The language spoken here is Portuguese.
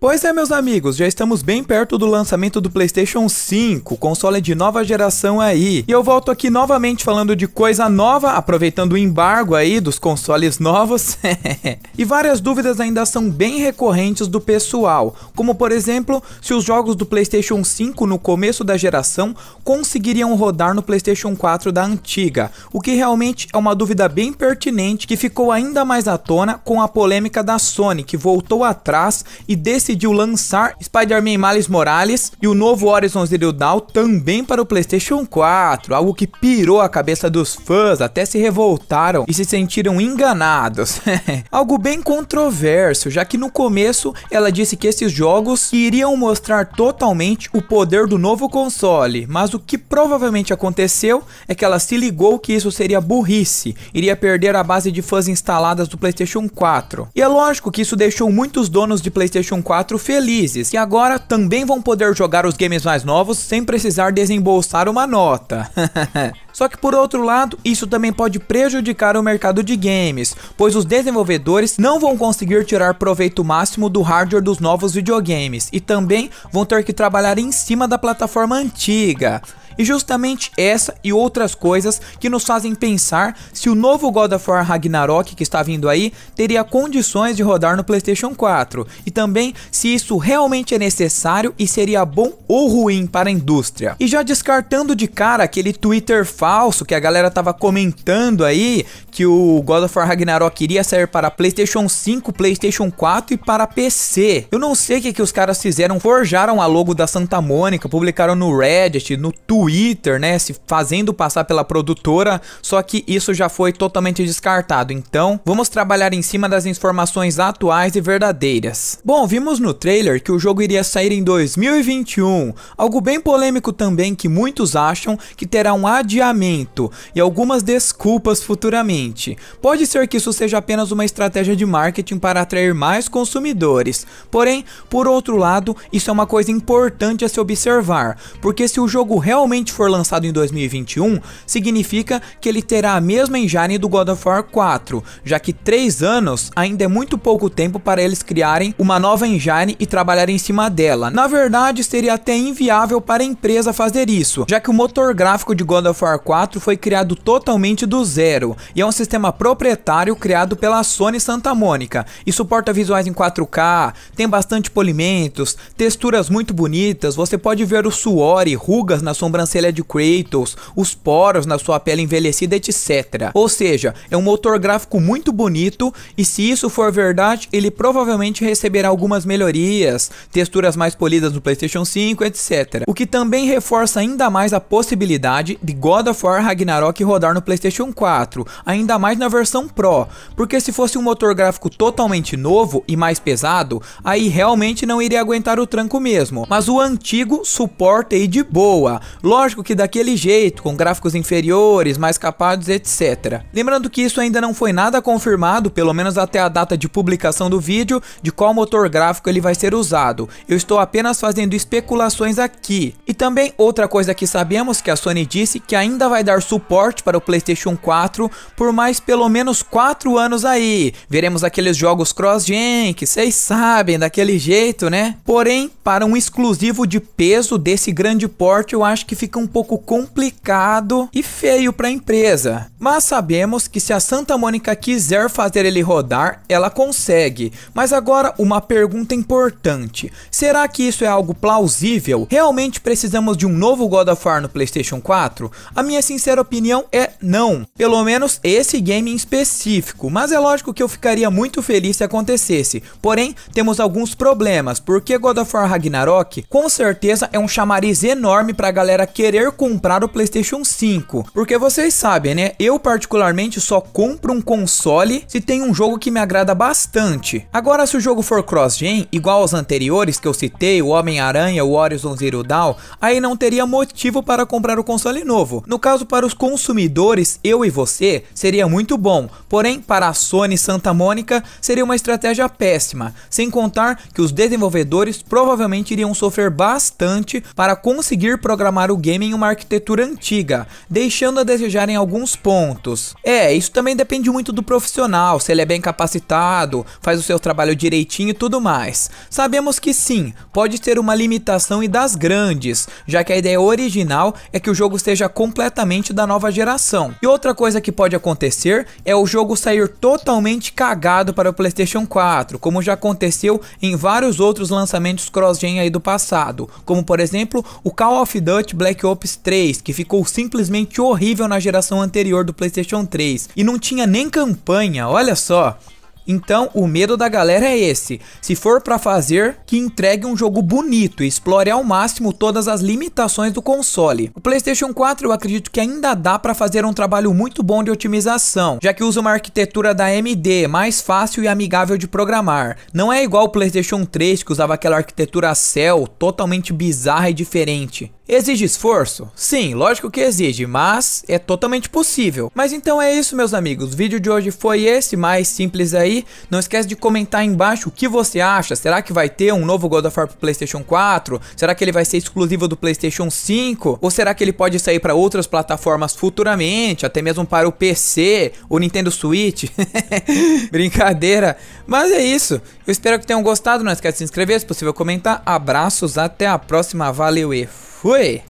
Pois é, meus amigos, já estamos bem perto do lançamento do PlayStation 5, console de nova geração aí. E eu volto aqui novamente falando de coisa nova, aproveitando o embargo aí dos consoles novos. e várias dúvidas ainda são bem recorrentes do pessoal, como por exemplo, se os jogos do PlayStation 5 no começo da geração conseguiriam rodar no PlayStation 4 da antiga, o que realmente é uma dúvida bem pertinente que ficou ainda mais à tona com a polêmica da Sony, que voltou atrás e decidiu decidiu lançar Spider-Man Miles Morales e o novo Horizon Zero Dawn também para o PlayStation 4, algo que pirou a cabeça dos fãs, até se revoltaram e se sentiram enganados. algo bem controverso, já que no começo ela disse que esses jogos iriam mostrar totalmente o poder do novo console, mas o que provavelmente aconteceu é que ela se ligou que isso seria burrice, iria perder a base de fãs instaladas do PlayStation 4. E é lógico que isso deixou muitos donos de PlayStation 4 4 felizes, que agora também vão poder jogar os games mais novos sem precisar desembolsar uma nota. Só que por outro lado, isso também pode prejudicar o mercado de games, pois os desenvolvedores não vão conseguir tirar proveito máximo do hardware dos novos videogames e também vão ter que trabalhar em cima da plataforma antiga. E justamente essa e outras coisas que nos fazem pensar se o novo God of War Ragnarok que está vindo aí teria condições de rodar no PlayStation 4 e também se isso realmente é necessário e seria bom ou ruim para a indústria. E já descartando de cara aquele Twitter falso que a galera estava comentando aí que o God of War Ragnarok iria sair para PlayStation 5, PlayStation 4 e para PC. Eu não sei o que, que os caras fizeram, forjaram a logo da Santa Mônica, publicaram no Reddit, no Twitter Twitter, né, se fazendo passar pela produtora, só que isso já foi totalmente descartado. Então, vamos trabalhar em cima das informações atuais e verdadeiras. Bom, vimos no trailer que o jogo iria sair em 2021, algo bem polêmico também que muitos acham que terá um adiamento e algumas desculpas futuramente. Pode ser que isso seja apenas uma estratégia de marketing para atrair mais consumidores. Porém, por outro lado, isso é uma coisa importante a se observar, porque se o jogo realmente realmente for lançado em 2021, significa que ele terá a mesma engine do God of War 4, já que 3 anos ainda é muito pouco tempo para eles criarem uma nova engine e trabalharem em cima dela. Na verdade, seria até inviável para a empresa fazer isso, já que o motor gráfico de God of War 4 foi criado totalmente do zero, e é um sistema proprietário criado pela Sony Santa Mônica, e suporta visuais em 4K, tem bastante polimentos, texturas muito bonitas, você pode ver o suor e rugas na sombrancelha sobrancelha é de Kratos, os poros na sua pele envelhecida, etc. Ou seja, é um motor gráfico muito bonito e se isso for verdade, ele provavelmente receberá algumas melhorias, texturas mais polidas no PlayStation 5, etc. O que também reforça ainda mais a possibilidade de God of War Ragnarok rodar no PlayStation 4, ainda mais na versão Pro, porque se fosse um motor gráfico totalmente novo e mais pesado, aí realmente não iria aguentar o tranco mesmo. Mas o antigo suporta e de boa. Lógico que daquele jeito, com gráficos inferiores, mais capados, etc. Lembrando que isso ainda não foi nada confirmado, pelo menos até a data de publicação do vídeo, de qual motor gráfico ele vai ser usado. Eu estou apenas fazendo especulações aqui. E também outra coisa que sabemos que a Sony disse que ainda vai dar suporte para o PlayStation 4 por mais pelo menos 4 anos aí. Veremos aqueles jogos cross-gen, que vocês sabem, daquele jeito, né? Porém, para um exclusivo de peso desse grande porte, eu acho que fica um pouco complicado e feio para a empresa. Mas sabemos que se a Santa Mônica quiser fazer ele rodar, ela consegue. Mas agora uma pergunta importante: será que isso é algo plausível? Realmente precisamos de um novo God of War no PlayStation 4? A minha sincera opinião é não. Pelo menos esse game em específico. Mas é lógico que eu ficaria muito feliz se acontecesse. Porém, temos alguns problemas, porque God of War Ragnarok com certeza é um chamariz enorme para a galera querer comprar o PlayStation 5. Porque vocês sabem, né? Eu particularmente só compro um console se tem um jogo que me agrada bastante. Agora, se o jogo for cross-gen, igual aos anteriores que eu citei, o Homem-Aranha, o Horizon Zero Dawn, aí não teria motivo para comprar o console novo. No caso, para os consumidores, eu e você, seria muito bom. Porém, para a Sony Santa Mônica, seria uma estratégia péssima. Sem contar que os desenvolvedores provavelmente iriam sofrer bastante para conseguir programar o game em uma arquitetura antiga, deixando a desejar em alguns pontos. É, isso também depende muito do profissional, se ele é bem capacitado, faz o seu trabalho direitinho e tudo mais. Sabemos que sim, pode ter uma limitação e das grandes, já que a ideia original é que o jogo seja completamente da nova geração. E outra coisa que pode acontecer é o jogo sair totalmente cagado para o PlayStation 4, como já aconteceu em vários outros lançamentos cross-gen aí do passado, como por exemplo o Call of Duty Black Black Ops 3, que ficou simplesmente horrível na geração anterior do PlayStation 3 e não tinha nem campanha, olha só. Então, o medo da galera é esse. Se for para fazer, que entregue um jogo bonito e explore ao máximo todas as limitações do console. O PlayStation 4 eu acredito que ainda dá para fazer um trabalho muito bom de otimização, já que usa uma arquitetura da AMD mais fácil e amigável de programar. Não é igual o PlayStation 3 que usava aquela arquitetura Cell totalmente bizarra e diferente. Exige esforço? Sim, lógico que exige, mas é totalmente possível. Mas então é isso, meus amigos. O vídeo de hoje foi esse, mais simples aí. Não esquece de comentar embaixo o que você acha. Será que vai ter um novo God of War pro PlayStation 4? Será que ele vai ser exclusivo do PlayStation 5? Ou será que ele pode sair para outras plataformas futuramente, até mesmo para o PC, o Nintendo Switch? Brincadeira. Mas é isso. Eu espero que tenham gostado. Não esquece de se inscrever, se possível comentar. Abraços, até a próxima. Valeu e 会。